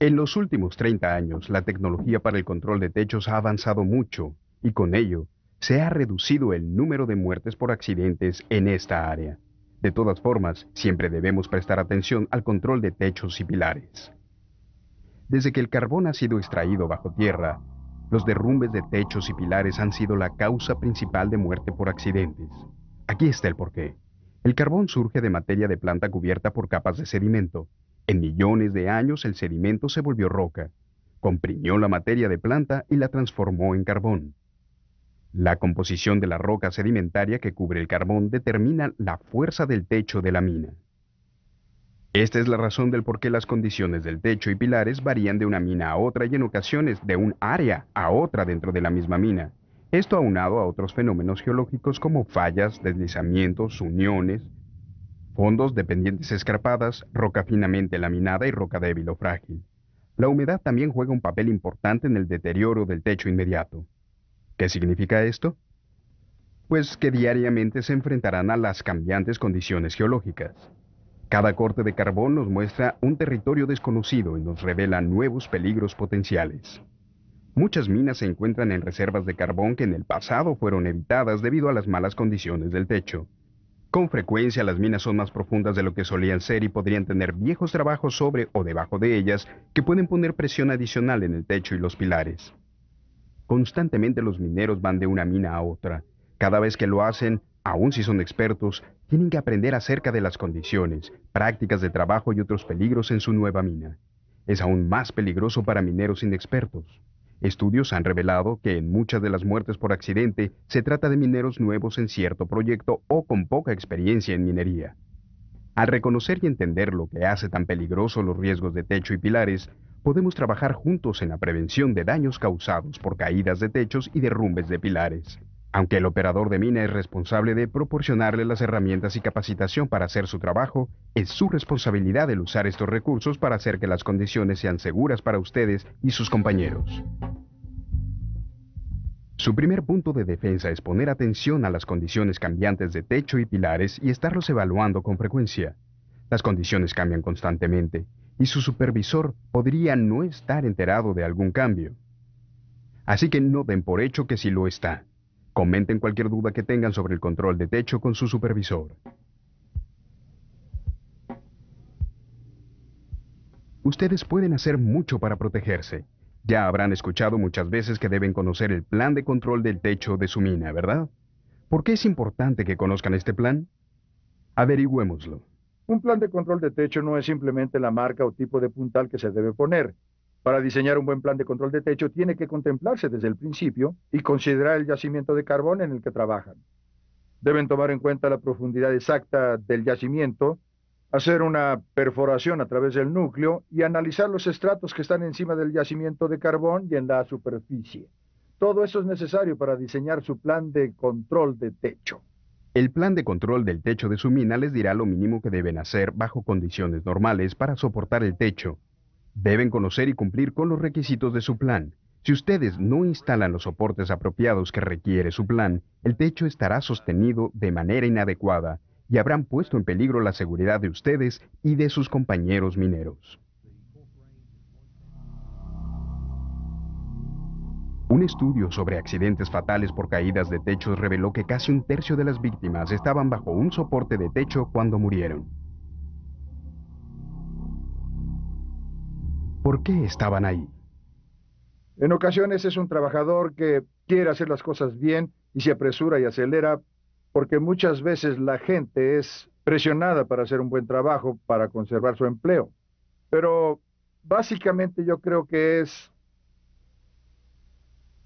En los últimos 30 años, la tecnología para el control de techos ha avanzado mucho y con ello se ha reducido el número de muertes por accidentes en esta área. De todas formas, siempre debemos prestar atención al control de techos y pilares. Desde que el carbón ha sido extraído bajo tierra, los derrumbes de techos y pilares han sido la causa principal de muerte por accidentes. Aquí está el porqué. El carbón surge de materia de planta cubierta por capas de sedimento, en millones de años el sedimento se volvió roca, comprimió la materia de planta y la transformó en carbón. La composición de la roca sedimentaria que cubre el carbón determina la fuerza del techo de la mina. Esta es la razón del por qué las condiciones del techo y pilares varían de una mina a otra y en ocasiones de un área a otra dentro de la misma mina. Esto aunado a otros fenómenos geológicos como fallas, deslizamientos, uniones, Fondos de pendientes escarpadas, roca finamente laminada y roca débil o frágil. La humedad también juega un papel importante en el deterioro del techo inmediato. ¿Qué significa esto? Pues que diariamente se enfrentarán a las cambiantes condiciones geológicas. Cada corte de carbón nos muestra un territorio desconocido y nos revela nuevos peligros potenciales. Muchas minas se encuentran en reservas de carbón que en el pasado fueron evitadas debido a las malas condiciones del techo. Con frecuencia las minas son más profundas de lo que solían ser y podrían tener viejos trabajos sobre o debajo de ellas que pueden poner presión adicional en el techo y los pilares. Constantemente los mineros van de una mina a otra. Cada vez que lo hacen, aun si son expertos, tienen que aprender acerca de las condiciones, prácticas de trabajo y otros peligros en su nueva mina. Es aún más peligroso para mineros inexpertos. Estudios han revelado que en muchas de las muertes por accidente se trata de mineros nuevos en cierto proyecto o con poca experiencia en minería. Al reconocer y entender lo que hace tan peligroso los riesgos de techo y pilares, podemos trabajar juntos en la prevención de daños causados por caídas de techos y derrumbes de pilares. Aunque el operador de mina es responsable de proporcionarle las herramientas y capacitación para hacer su trabajo, es su responsabilidad el usar estos recursos para hacer que las condiciones sean seguras para ustedes y sus compañeros. Su primer punto de defensa es poner atención a las condiciones cambiantes de techo y pilares y estarlos evaluando con frecuencia. Las condiciones cambian constantemente y su supervisor podría no estar enterado de algún cambio. Así que no den por hecho que si lo está. Comenten cualquier duda que tengan sobre el control de techo con su supervisor. Ustedes pueden hacer mucho para protegerse. Ya habrán escuchado muchas veces que deben conocer el plan de control del techo de su mina, ¿verdad? ¿Por qué es importante que conozcan este plan? Averigüémoslo. Un plan de control de techo no es simplemente la marca o tipo de puntal que se debe poner. Para diseñar un buen plan de control de techo tiene que contemplarse desde el principio y considerar el yacimiento de carbón en el que trabajan. Deben tomar en cuenta la profundidad exacta del yacimiento, hacer una perforación a través del núcleo y analizar los estratos que están encima del yacimiento de carbón y en la superficie. Todo eso es necesario para diseñar su plan de control de techo. El plan de control del techo de su mina les dirá lo mínimo que deben hacer bajo condiciones normales para soportar el techo Deben conocer y cumplir con los requisitos de su plan. Si ustedes no instalan los soportes apropiados que requiere su plan, el techo estará sostenido de manera inadecuada y habrán puesto en peligro la seguridad de ustedes y de sus compañeros mineros. Un estudio sobre accidentes fatales por caídas de techos reveló que casi un tercio de las víctimas estaban bajo un soporte de techo cuando murieron. por qué estaban ahí. En ocasiones es un trabajador que quiere hacer las cosas bien y se apresura y acelera porque muchas veces la gente es presionada para hacer un buen trabajo, para conservar su empleo. Pero básicamente yo creo que es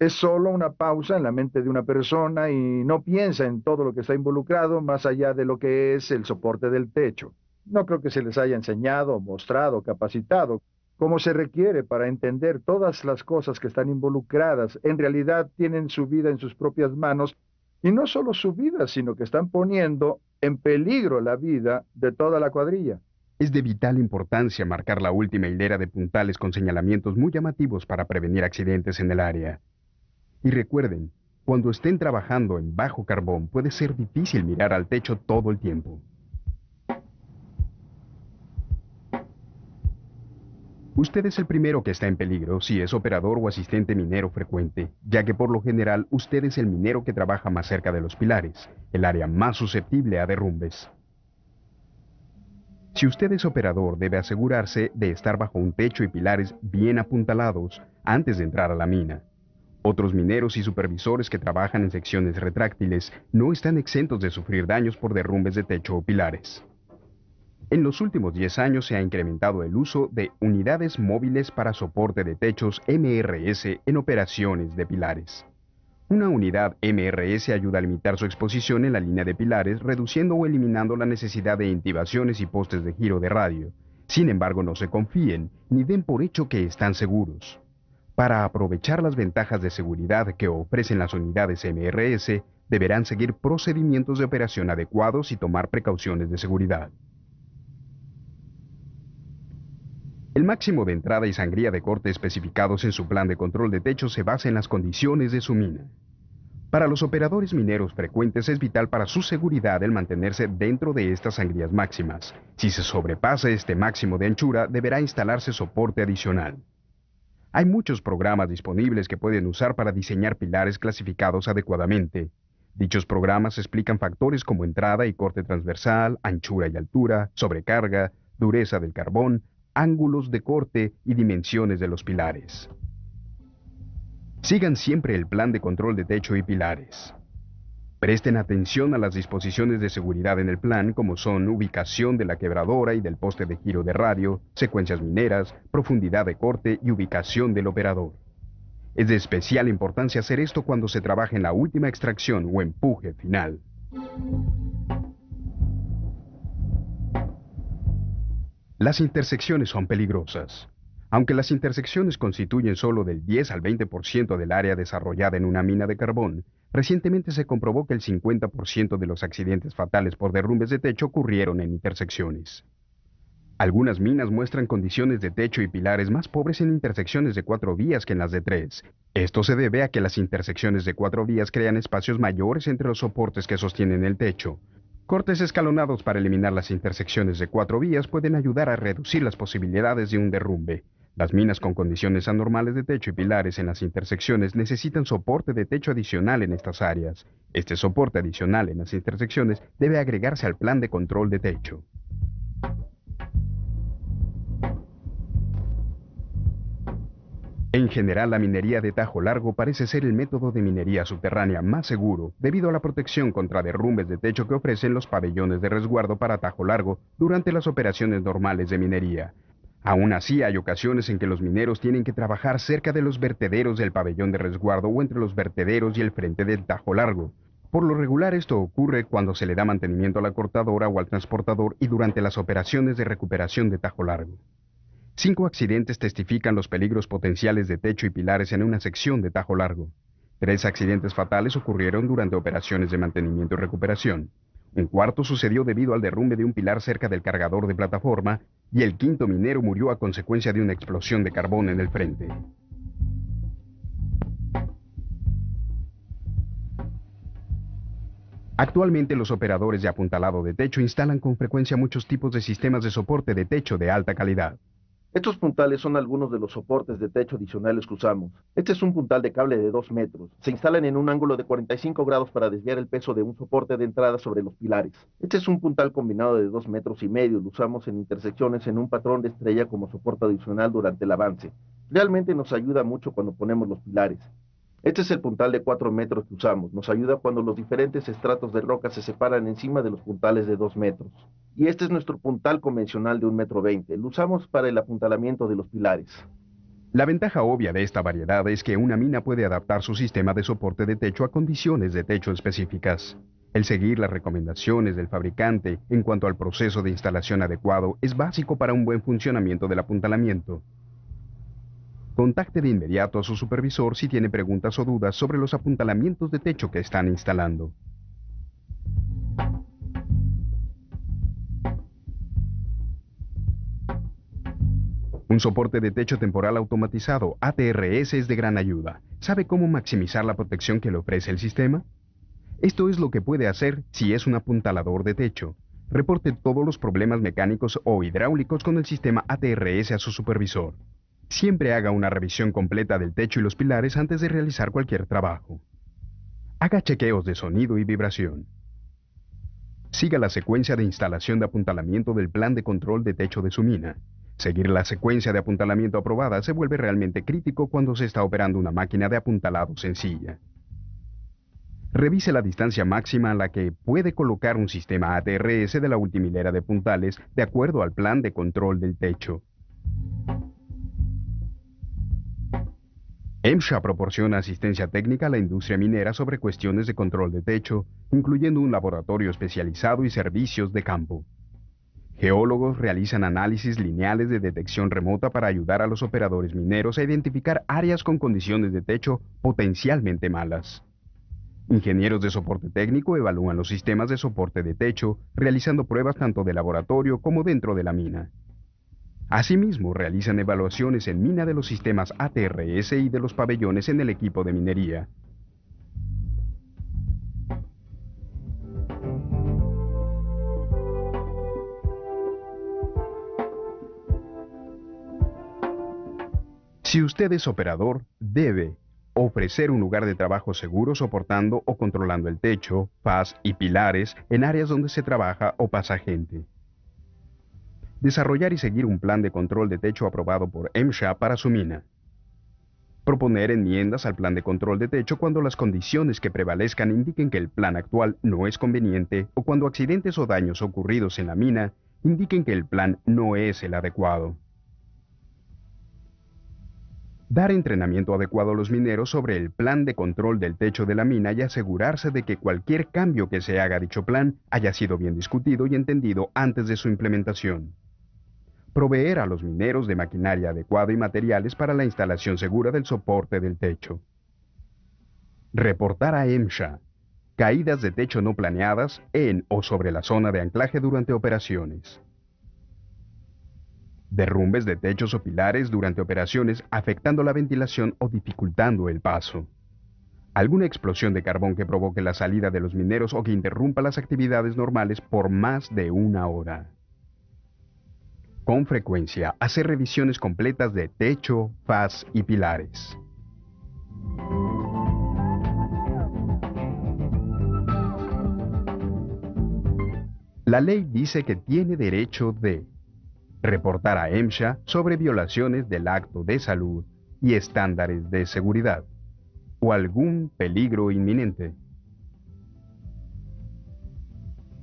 es solo una pausa en la mente de una persona y no piensa en todo lo que está involucrado más allá de lo que es el soporte del techo. No creo que se les haya enseñado, mostrado, capacitado como se requiere para entender todas las cosas que están involucradas, en realidad tienen su vida en sus propias manos, y no solo su vida, sino que están poniendo en peligro la vida de toda la cuadrilla. Es de vital importancia marcar la última hilera de puntales con señalamientos muy llamativos para prevenir accidentes en el área. Y recuerden, cuando estén trabajando en bajo carbón puede ser difícil mirar al techo todo el tiempo. Usted es el primero que está en peligro si es operador o asistente minero frecuente, ya que por lo general usted es el minero que trabaja más cerca de los pilares, el área más susceptible a derrumbes. Si usted es operador, debe asegurarse de estar bajo un techo y pilares bien apuntalados antes de entrar a la mina. Otros mineros y supervisores que trabajan en secciones retráctiles no están exentos de sufrir daños por derrumbes de techo o pilares. En los últimos 10 años se ha incrementado el uso de unidades móviles para soporte de techos MRS en operaciones de pilares. Una unidad MRS ayuda a limitar su exposición en la línea de pilares, reduciendo o eliminando la necesidad de intibaciones y postes de giro de radio. Sin embargo, no se confíen ni den por hecho que están seguros. Para aprovechar las ventajas de seguridad que ofrecen las unidades MRS, deberán seguir procedimientos de operación adecuados y tomar precauciones de seguridad. El máximo de entrada y sangría de corte especificados en su plan de control de techo se basa en las condiciones de su mina. Para los operadores mineros frecuentes es vital para su seguridad el mantenerse dentro de estas sangrías máximas. Si se sobrepasa este máximo de anchura, deberá instalarse soporte adicional. Hay muchos programas disponibles que pueden usar para diseñar pilares clasificados adecuadamente. Dichos programas explican factores como entrada y corte transversal, anchura y altura, sobrecarga, dureza del carbón, ángulos de corte y dimensiones de los pilares. Sigan siempre el plan de control de techo y pilares. Presten atención a las disposiciones de seguridad en el plan, como son ubicación de la quebradora y del poste de giro de radio, secuencias mineras, profundidad de corte y ubicación del operador. Es de especial importancia hacer esto cuando se trabaja en la última extracción o empuje final. Las intersecciones son peligrosas. Aunque las intersecciones constituyen solo del 10 al 20% del área desarrollada en una mina de carbón, recientemente se comprobó que el 50% de los accidentes fatales por derrumbes de techo ocurrieron en intersecciones. Algunas minas muestran condiciones de techo y pilares más pobres en intersecciones de cuatro vías que en las de tres. Esto se debe a que las intersecciones de cuatro vías crean espacios mayores entre los soportes que sostienen el techo, Cortes escalonados para eliminar las intersecciones de cuatro vías pueden ayudar a reducir las posibilidades de un derrumbe. Las minas con condiciones anormales de techo y pilares en las intersecciones necesitan soporte de techo adicional en estas áreas. Este soporte adicional en las intersecciones debe agregarse al plan de control de techo. En general, la minería de tajo largo parece ser el método de minería subterránea más seguro, debido a la protección contra derrumbes de techo que ofrecen los pabellones de resguardo para tajo largo durante las operaciones normales de minería. Aún así, hay ocasiones en que los mineros tienen que trabajar cerca de los vertederos del pabellón de resguardo o entre los vertederos y el frente del tajo largo. Por lo regular esto ocurre cuando se le da mantenimiento a la cortadora o al transportador y durante las operaciones de recuperación de tajo largo. Cinco accidentes testifican los peligros potenciales de techo y pilares en una sección de Tajo Largo. Tres accidentes fatales ocurrieron durante operaciones de mantenimiento y recuperación. Un cuarto sucedió debido al derrumbe de un pilar cerca del cargador de plataforma y el quinto minero murió a consecuencia de una explosión de carbón en el frente. Actualmente los operadores de apuntalado de techo instalan con frecuencia muchos tipos de sistemas de soporte de techo de alta calidad. Estos puntales son algunos de los soportes de techo adicionales que usamos. Este es un puntal de cable de 2 metros. Se instalan en un ángulo de 45 grados para desviar el peso de un soporte de entrada sobre los pilares. Este es un puntal combinado de 2 metros y medio. Lo usamos en intersecciones en un patrón de estrella como soporte adicional durante el avance. Realmente nos ayuda mucho cuando ponemos los pilares. Este es el puntal de 4 metros que usamos. Nos ayuda cuando los diferentes estratos de roca se separan encima de los puntales de 2 metros y este es nuestro puntal convencional de un metro veinte. Lo usamos para el apuntalamiento de los pilares. La ventaja obvia de esta variedad es que una mina puede adaptar su sistema de soporte de techo a condiciones de techo específicas. El seguir las recomendaciones del fabricante en cuanto al proceso de instalación adecuado es básico para un buen funcionamiento del apuntalamiento. Contacte de inmediato a su supervisor si tiene preguntas o dudas sobre los apuntalamientos de techo que están instalando. Un soporte de techo temporal automatizado, ATRS, es de gran ayuda. ¿Sabe cómo maximizar la protección que le ofrece el sistema? Esto es lo que puede hacer si es un apuntalador de techo. Reporte todos los problemas mecánicos o hidráulicos con el sistema ATRS a su supervisor. Siempre haga una revisión completa del techo y los pilares antes de realizar cualquier trabajo. Haga chequeos de sonido y vibración. Siga la secuencia de instalación de apuntalamiento del plan de control de techo de su mina. Seguir la secuencia de apuntalamiento aprobada se vuelve realmente crítico cuando se está operando una máquina de apuntalado sencilla. Revise la distancia máxima a la que puede colocar un sistema ATRS de la última de puntales de acuerdo al plan de control del techo. EMSHA proporciona asistencia técnica a la industria minera sobre cuestiones de control de techo, incluyendo un laboratorio especializado y servicios de campo. Geólogos realizan análisis lineales de detección remota para ayudar a los operadores mineros a identificar áreas con condiciones de techo potencialmente malas. Ingenieros de soporte técnico evalúan los sistemas de soporte de techo, realizando pruebas tanto de laboratorio como dentro de la mina. Asimismo, realizan evaluaciones en mina de los sistemas ATRS y de los pabellones en el equipo de minería, Si usted es operador, debe ofrecer un lugar de trabajo seguro soportando o controlando el techo, paz y pilares en áreas donde se trabaja o pasa gente. Desarrollar y seguir un plan de control de techo aprobado por MSHA para su mina. Proponer enmiendas al plan de control de techo cuando las condiciones que prevalezcan indiquen que el plan actual no es conveniente o cuando accidentes o daños ocurridos en la mina indiquen que el plan no es el adecuado dar entrenamiento adecuado a los mineros sobre el plan de control del techo de la mina y asegurarse de que cualquier cambio que se haga a dicho plan haya sido bien discutido y entendido antes de su implementación. Proveer a los mineros de maquinaria adecuada y materiales para la instalación segura del soporte del techo. Reportar a EMSHA caídas de techo no planeadas en o sobre la zona de anclaje durante operaciones derrumbes de techos o pilares durante operaciones afectando la ventilación o dificultando el paso. Alguna explosión de carbón que provoque la salida de los mineros o que interrumpa las actividades normales por más de una hora. Con frecuencia, hacer revisiones completas de techo, faz y pilares. La ley dice que tiene derecho de reportar a EMSHA sobre violaciones del acto de salud y estándares de seguridad o algún peligro inminente.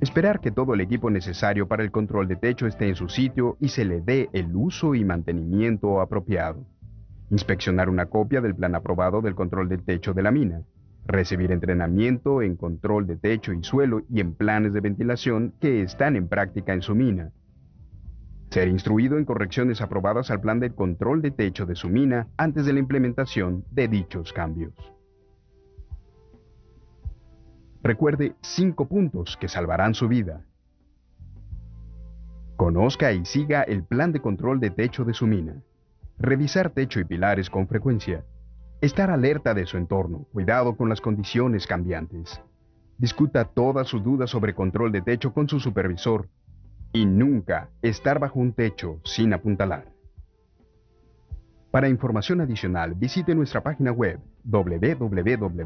Esperar que todo el equipo necesario para el control de techo esté en su sitio y se le dé el uso y mantenimiento apropiado. Inspeccionar una copia del plan aprobado del control de techo de la mina. Recibir entrenamiento en control de techo y suelo y en planes de ventilación que están en práctica en su mina ser instruido en correcciones aprobadas al plan de control de techo de su mina antes de la implementación de dichos cambios. Recuerde cinco puntos que salvarán su vida. Conozca y siga el plan de control de techo de su mina. Revisar techo y pilares con frecuencia. Estar alerta de su entorno, cuidado con las condiciones cambiantes. Discuta todas sus dudas sobre control de techo con su supervisor y nunca estar bajo un techo sin apuntalar. Para información adicional, visite nuestra página web www.emsha.gov.